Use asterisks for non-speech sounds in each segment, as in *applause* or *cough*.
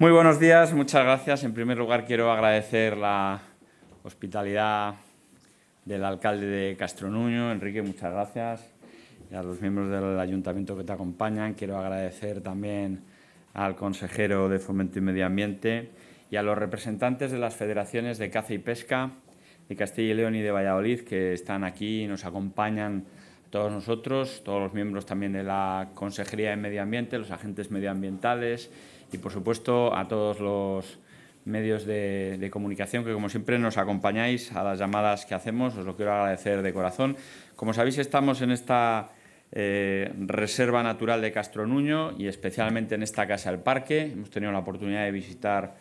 Muy buenos días, muchas gracias. En primer lugar, quiero agradecer la hospitalidad del alcalde de Castronuño. Enrique, muchas gracias. Y a los miembros del ayuntamiento que te acompañan, quiero agradecer también al consejero de Fomento y Medio Ambiente y a los representantes de las federaciones de caza y pesca de Castilla y León y de Valladolid que están aquí y nos acompañan todos nosotros, todos los miembros también de la Consejería de Medio Ambiente, los agentes medioambientales y por supuesto a todos los medios de, comunicación que como siempre nos acompañáis a las llamadas que hacemos, os lo quiero agradecer de corazón. Como sabéis estamos en esta eh, Reserva Natural de Castro Nuño y especialmente en esta Casa del Parque. Hemos tenido la oportunidad de visitar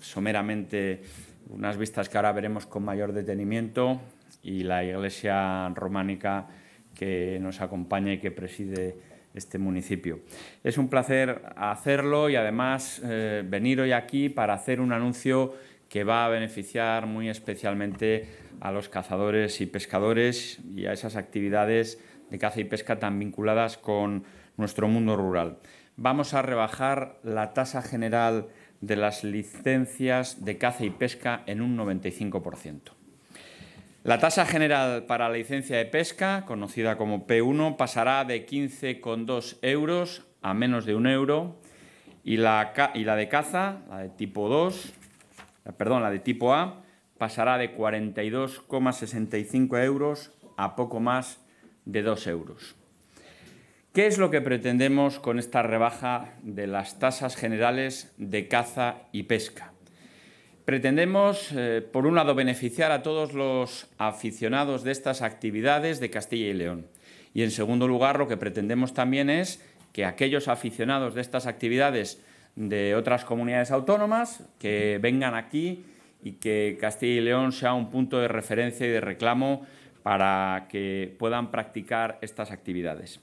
someramente unas vistas que ahora veremos con mayor detenimiento y la iglesia románica que nos acompaña y que preside este municipio. Es un placer hacerlo y además eh, venir hoy aquí para hacer un anuncio que va a beneficiar muy especialmente a los cazadores y pescadores y a esas actividades de caza y pesca tan vinculadas con nuestro mundo rural. Vamos a rebajar la tasa general de las licencias de caza y pesca en un 95%. La tasa general para la licencia de pesca, conocida como P1, pasará de 15,2 euros a menos de un euro y la, y la de caza, la de tipo 2, perdón, la de tipo A, pasará de 42,65 euros a poco más de 2 euros. ¿Qué es lo que pretendemos con esta rebaja de las tasas generales de caza y pesca? Pretendemos, eh, por un lado, beneficiar a todos los aficionados de estas actividades de Castilla y León. Y, en segundo lugar, lo que pretendemos también es que aquellos aficionados de estas actividades de otras comunidades autónomas que vengan aquí y que Castilla y León sea un punto de referencia y de reclamo para que puedan practicar estas actividades.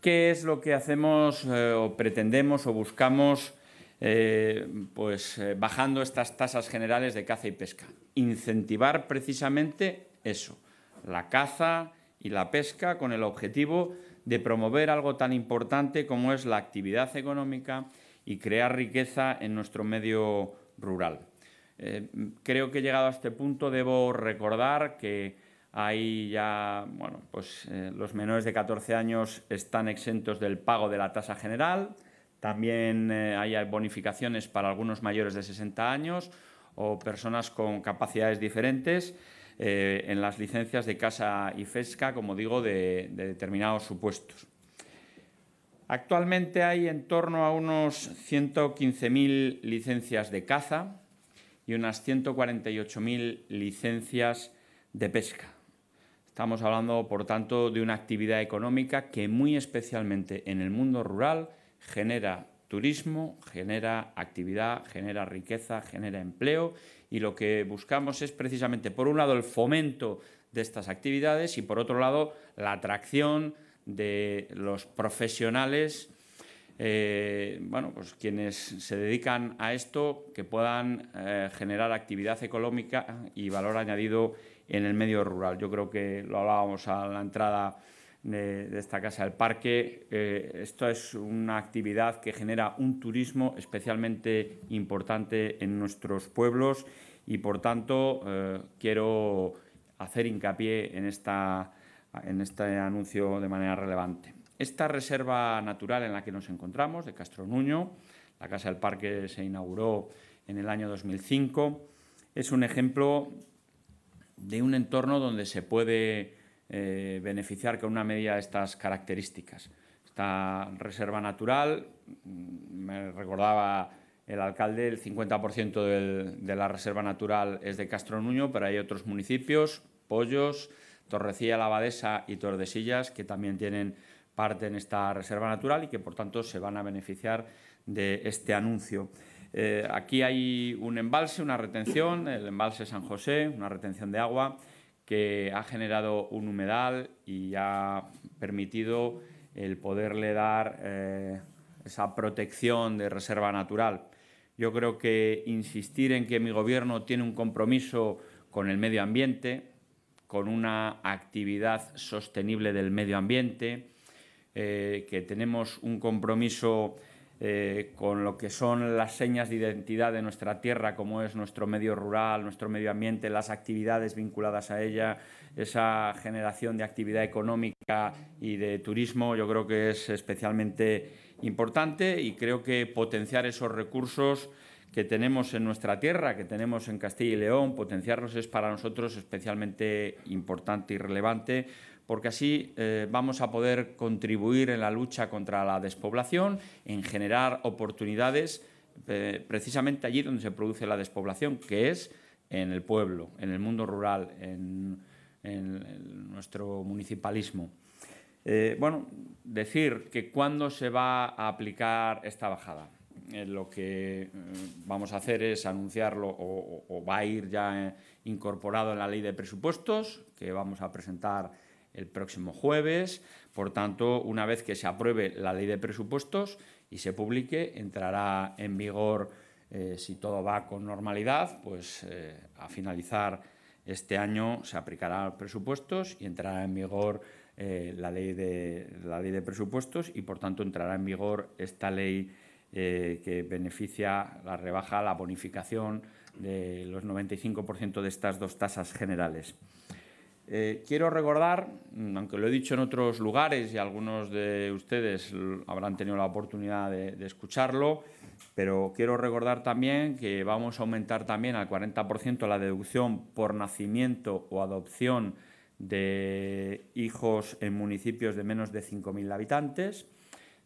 ¿Qué es lo que hacemos eh, o pretendemos o buscamos eh, pues, eh, bajando estas tasas generales de caza y pesca. Incentivar precisamente eso, la caza y la pesca con el objetivo de promover algo tan importante como es la actividad económica y crear riqueza en nuestro medio rural. Eh, creo que he llegado a este punto debo recordar que hay ya, bueno, pues los menores de 14 años están exentos del pago de la tasa general, también eh, hay bonificaciones para algunos mayores de 60 años o personas con capacidades diferentes eh, en las licencias de caza y pesca, como digo, de, de determinados supuestos. Actualmente hay en torno a unos 115.000 licencias de caza y unas 148.000 licencias de pesca. Estamos hablando, por tanto, de una actividad económica que muy especialmente en el mundo rural genera turismo, genera actividad, genera riqueza, genera empleo y lo que buscamos es precisamente, por un lado, el fomento de estas actividades y, por otro lado, la atracción de los profesionales, eh, bueno, pues quienes se dedican a esto, que puedan eh, generar actividad económica y valor añadido en el medio rural. Yo creo que lo hablábamos a la entrada de, esta casa. del parque, eh, esto es una actividad que genera un turismo especialmente importante en nuestros pueblos y, por tanto, eh, quiero hacer hincapié en, esta, en este anuncio de manera relevante. Esta reserva natural en la que nos encontramos, de Castro Nuño, la Casa del Parque se inauguró en el año 2005, es un ejemplo de un entorno donde se puede eh, beneficiar con una medida de estas características. Esta reserva natural, mm, me recordaba el alcalde, el 50% de la reserva natural es de Castro Nuño, pero hay otros municipios, Pollos, Torrecilla, La Abadesa y Tordesillas, que también tienen parte en esta reserva natural y que, por tanto, se van a beneficiar de este anuncio. Eh, aquí hay un embalse, una retención, el embalse San José, una retención de agua que ha generado un humedal y ha permitido el poderle dar eh, esa protección de reserva natural. Yo creo que insistir en que mi gobierno tiene un compromiso con el medio ambiente, con una actividad sostenible del medio ambiente, eh, que tenemos un compromiso eh, con lo que son las señas de identidad de nuestra tierra, como es nuestro medio rural, nuestro medio ambiente, las actividades vinculadas a ella, esa generación de actividad económica y de turismo, yo creo que es especialmente importante y creo que potenciar esos recursos que tenemos en nuestra tierra, que tenemos en Castilla y León, potenciarlos es para nosotros especialmente importante y relevante porque así eh, vamos a poder contribuir en la lucha contra la despoblación, en generar oportunidades eh, precisamente allí donde se produce la despoblación, que es en el pueblo, en el mundo rural, en, nuestro municipalismo. Eh, bueno, decir que cuándo se va a aplicar esta bajada. lo que vamos a hacer es anunciarlo o va a ir ya incorporado en la ley de presupuestos que vamos a presentar el próximo jueves. Por tanto, una vez que se apruebe la ley de presupuestos y se publique, entrará en vigor, eh, si todo va con normalidad, pues eh, a finalizar este año se aplicará los presupuestos y entrará en vigor eh, la, ley de, la ley de presupuestos y, por tanto, entrará en vigor esta ley que beneficia la rebaja, la bonificación de los 95% de estas dos tasas generales. Eh, quiero recordar, mm, aunque lo he dicho en otros lugares y algunos de ustedes habrán tenido la oportunidad de, escucharlo, pero quiero recordar también que vamos a aumentar también al 40% la deducción por nacimiento o adopción de hijos en municipios de menos de 5.000 habitantes.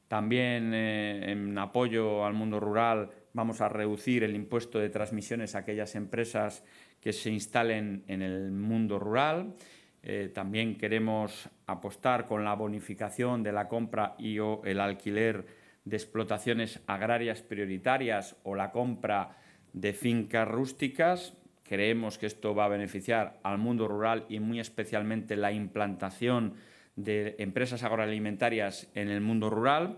También eh, en apoyo al mundo rural vamos a reducir el impuesto de transmisiones a aquellas empresas que se instalen en el mundo rural. Eh, también queremos apostar con la bonificación de la compra y o el alquiler de explotaciones agrarias prioritarias o la compra de fincas rústicas. Creemos que esto va a beneficiar al mundo rural y muy especialmente la implantación de empresas agroalimentarias en el mundo rural.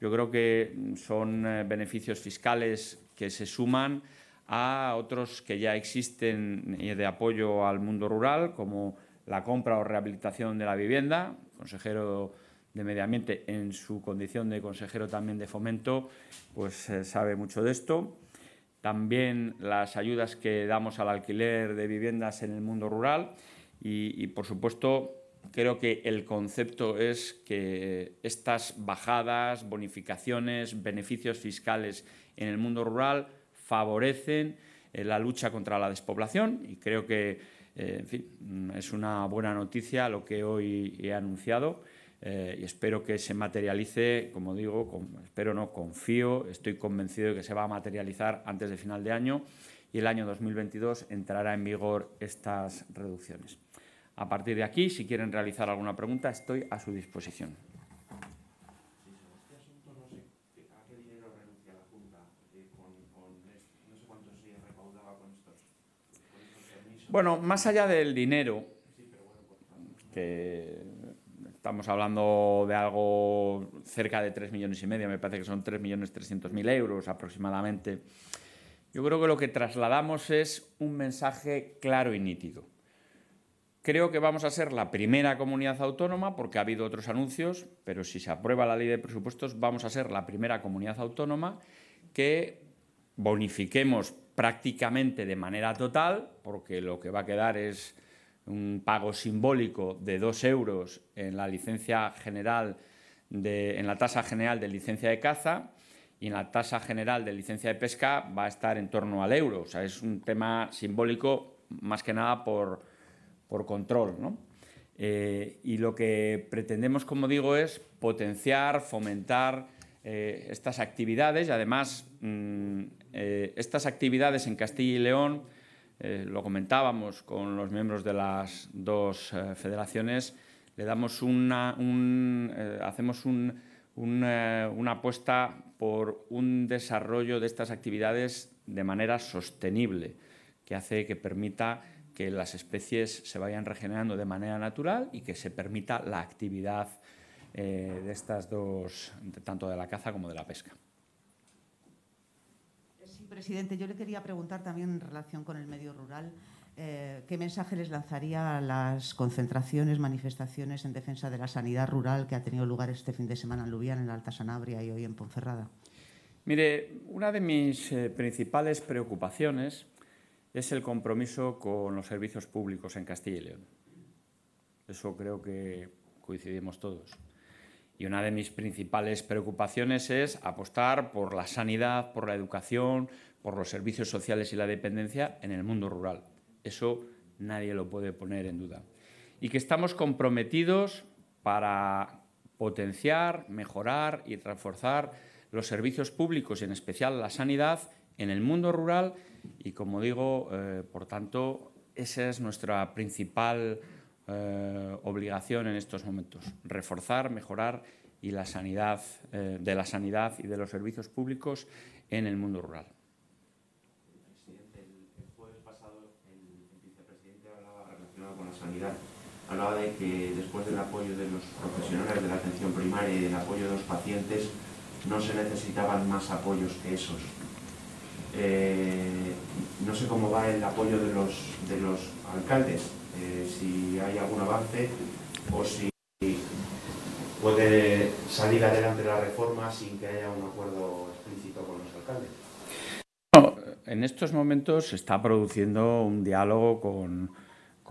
Yo creo que son eh, beneficios fiscales que se suman a otros que ya existen eh, de apoyo al mundo rural, como la compra o rehabilitación de la vivienda, consejero de Medio Ambiente en su condición de consejero también de fomento, pues eh, sabe mucho de esto. También las ayudas que damos al alquiler de viviendas en el mundo rural y por supuesto, creo que el concepto es que estas bajadas, bonificaciones, beneficios fiscales en el mundo rural favorecen eh, la lucha contra la despoblación y creo que eh, mm, es una buena noticia lo que hoy he anunciado eh, y espero que se materialice, como digo, espero no, confío, estoy convencido de que se va a materializar antes de final de año y el año 2022 entrará en vigor estas reducciones. A partir de aquí, si quieren realizar alguna pregunta, estoy a su disposición. Bueno, más allá del dinero, que estamos hablando de algo cerca de 3 millones y medio, me parece que son 3.300.000 millones mil euros aproximadamente, yo creo que lo que trasladamos es un mensaje claro y nítido. Creo que vamos a ser la primera comunidad autónoma, porque ha habido otros anuncios, pero si se aprueba la ley de presupuestos, vamos a ser la primera comunidad autónoma que bonifiquemos prácticamente de manera total, porque lo que va a quedar es un pago simbólico de dos euros en la licencia general de, en la tasa general de licencia de caza y en la tasa general de licencia de pesca va a estar en torno al euro. O sea, es un tema simbólico más que nada por, por control. Eh, y lo que pretendemos, como digo, es potenciar, fomentar eh, estas actividades y además mm, eh, estas actividades en Castilla y León, eh, lo comentábamos con los miembros de las dos eh, federaciones, le damos una, hacemos una apuesta por un desarrollo de estas actividades de manera sostenible, que hace que permita que las especies se vayan regenerando de manera natural y que se permita la actividad de estas dos, tanto de la caza como de la pesca presidente. Yo le quería preguntar también en relación con el medio rural. Eh, ¿Qué mensaje les lanzaría a las concentraciones, manifestaciones en defensa de la sanidad rural que ha tenido lugar este fin de semana en Lubián, en Alta Sanabria y hoy en Ponferrada? Mire, una de mis eh, principales preocupaciones es el compromiso con los servicios públicos en Castilla y León. Eso creo que coincidimos todos. Y una de mis principales preocupaciones es apostar por la sanidad, por la educación, por los servicios sociales y la dependencia en el mundo rural. Eso nadie lo puede poner en duda. Y que estamos comprometidos para potenciar, mejorar y reforzar los servicios públicos y en especial la sanidad en el mundo rural y, como digo, eh, por tanto, esa es nuestra principal eh, obligación en estos momentos, reforzar, mejorar y la sanidad, eh, de la sanidad y de los servicios públicos en el mundo rural. Hablaba de que después del apoyo de los profesionales de la atención primaria y del apoyo de los pacientes, no se necesitaban más apoyos que esos. Eh, no sé cómo va el apoyo de los, de los alcaldes, eh, si hay algún avance o si puede salir adelante la reforma sin que haya un acuerdo explícito con los alcaldes. en estos momentos se está produciendo un diálogo con,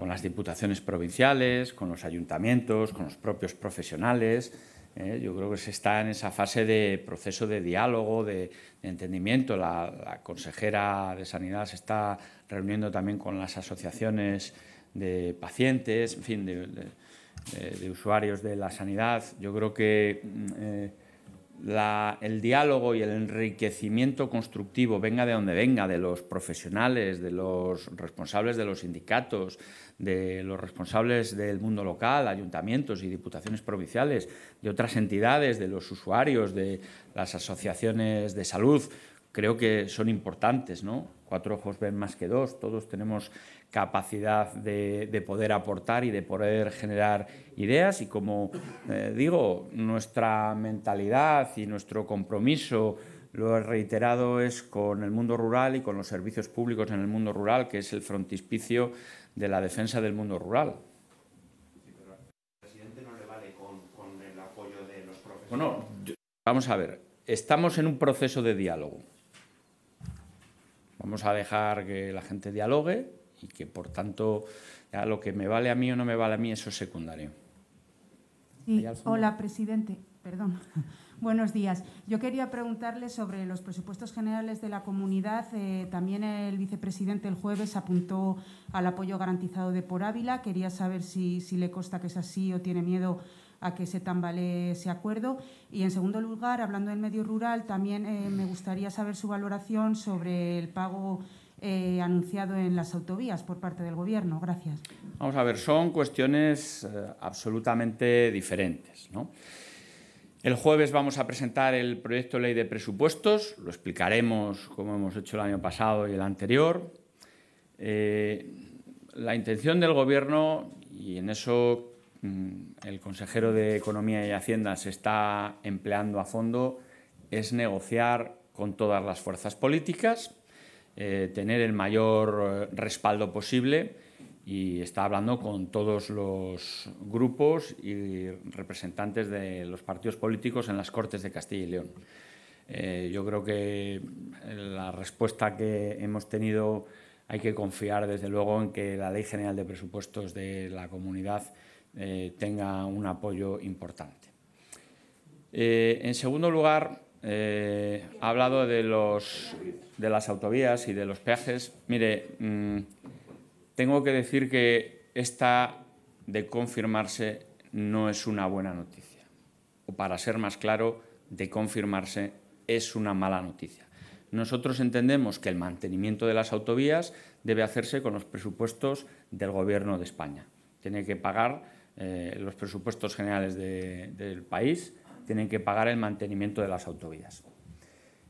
con las diputaciones provinciales, con los ayuntamientos, con los propios profesionales. ¿eh? yo creo que se está en esa fase de proceso de diálogo, de, entendimiento. La, consejera de Sanidad se está reuniendo también con las asociaciones de pacientes, en fin, de, usuarios de la sanidad. Yo creo que mm, eh, el diálogo y el enriquecimiento constructivo, venga de donde venga, de los profesionales, de los responsables de los sindicatos, de los responsables del mundo local, ayuntamientos y diputaciones provinciales, de otras entidades, de los usuarios, de las asociaciones de salud, creo que son importantes, ¿no? Cuatro ojos ven más que dos, todos tenemos capacidad de, poder aportar y de poder generar ideas y como eh, digo, nuestra mentalidad y nuestro compromiso, lo he reiterado, es con el mundo rural y con los servicios públicos en el mundo rural, que es el frontispicio de la defensa del mundo rural. presidente no le vale el apoyo de los profesores. Bueno, vamos a ver, estamos en un proceso de diálogo. Vamos a dejar que la gente dialogue, y que por tanto ya lo que me vale a mí o no me vale a mí eso es secundario. Hola, presidente. Perdón. *laughs* Buenos días. Yo quería preguntarle sobre los presupuestos generales de la comunidad. Eh, también el vicepresidente el jueves apuntó al apoyo garantizado de Por Ávila. Quería saber si, le consta que es así o tiene miedo a que se tambalee ese acuerdo. Y, en segundo lugar, hablando del medio rural, también eh, me gustaría saber su valoración sobre el pago eh, anunciado en las autovías por parte del Gobierno? Gracias. Vamos a ver, son cuestiones eh, absolutamente diferentes. ¿no? El jueves vamos a presentar el proyecto de ley de presupuestos, lo explicaremos como hemos hecho el año pasado y el anterior. Eh, la intención del Gobierno, y en eso mm, el consejero de Economía y Hacienda se está empleando a fondo, es negociar con todas las fuerzas políticas eh, tener el mayor eh, respaldo posible y está hablando con todos los grupos y representantes de los partidos políticos en las Cortes de Castilla y León. Eh, yo creo que la respuesta que hemos tenido hay que confiar, desde luego, en que la Ley General de Presupuestos de la comunidad tenga un apoyo importante. en segundo lugar, eh, ha hablado de, los, de las autovías y de los peajes. Mire, mm, tengo que decir que esta, de confirmarse, no es una buena noticia. O para ser más claro, de confirmarse es una mala noticia. Nosotros entendemos que el mantenimiento de las autovías debe hacerse con los presupuestos del Gobierno de España. Tiene que pagar eh, los presupuestos generales del país tienen que pagar el mantenimiento de las autovías.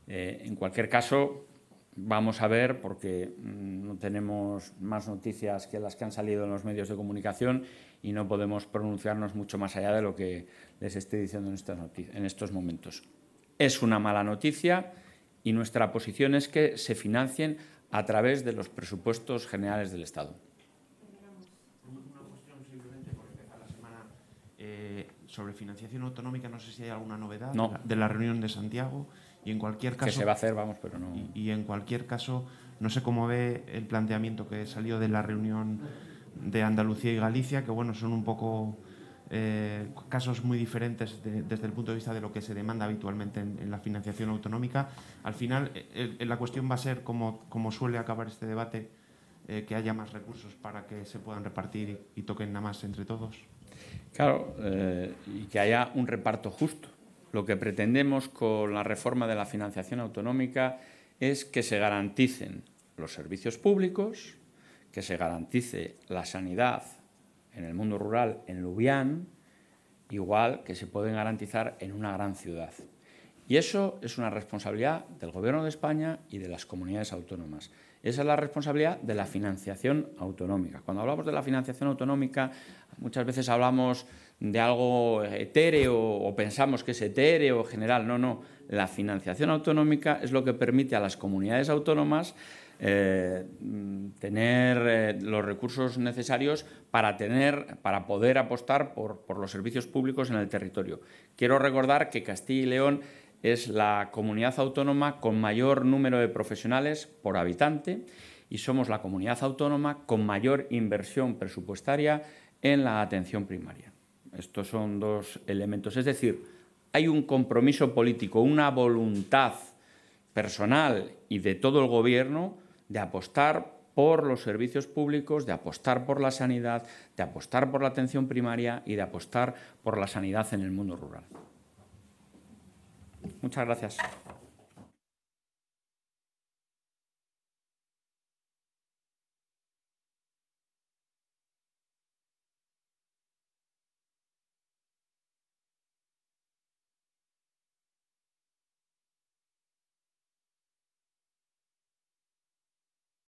Eh, en cualquier caso, vamos a ver, porque mm, no tenemos más noticias que las que han salido en los medios de comunicación y no podemos pronunciarnos mucho más allá de lo que les estoy diciendo en, estos momentos. Es una mala noticia y nuestra posición es que se financien a través de los presupuestos generales del Estado. Una cuestión simplemente por empezar semana. Eh, sobre financiación autonómica, no sé si hay alguna novedad de, la, reunión de Santiago. Y en cualquier caso. Que se va a hacer, vamos, pero no. Y, en cualquier caso, no sé cómo ve el planteamiento que salió de la reunión de Andalucía y Galicia, que bueno, son un poco. Eh, casos muy diferentes desde el punto de vista de lo que se demanda habitualmente en, la financiación autonómica. Al final, eh, eh, la cuestión va a ser, como, suele acabar este debate, que haya más recursos para que se puedan repartir y, y toquen nada más entre todos. Claro, eh, y que haya un reparto justo. Lo que pretendemos con la reforma de la financiación autonómica es que se garanticen los servicios públicos, que se garantice la sanidad en el mundo rural, en Lubián, igual que se pueden garantizar en una gran ciudad. Y eso es una responsabilidad del Gobierno de España y de las comunidades autónomas. Esa es la responsabilidad de la financiación autonómica. Cuando hablamos de la financiación autonómica, muchas veces hablamos de algo etéreo o pensamos que es etéreo o general. No, no. La financiación autonómica es lo que permite a las comunidades autónomas eh, tener eh, los recursos necesarios para, tener, para poder apostar por los servicios públicos en el territorio. Quiero recordar que Castilla y León es la comunidad autónoma con mayor número de profesionales por habitante y somos la comunidad autónoma con mayor inversión presupuestaria en la atención primaria. Estos son dos elementos, es decir, hay un compromiso político, una voluntad personal y de todo el gobierno de apostar por los servicios públicos, de apostar por la sanidad, de apostar por la atención primaria y de apostar por la sanidad en el mundo rural. Muchas gracias.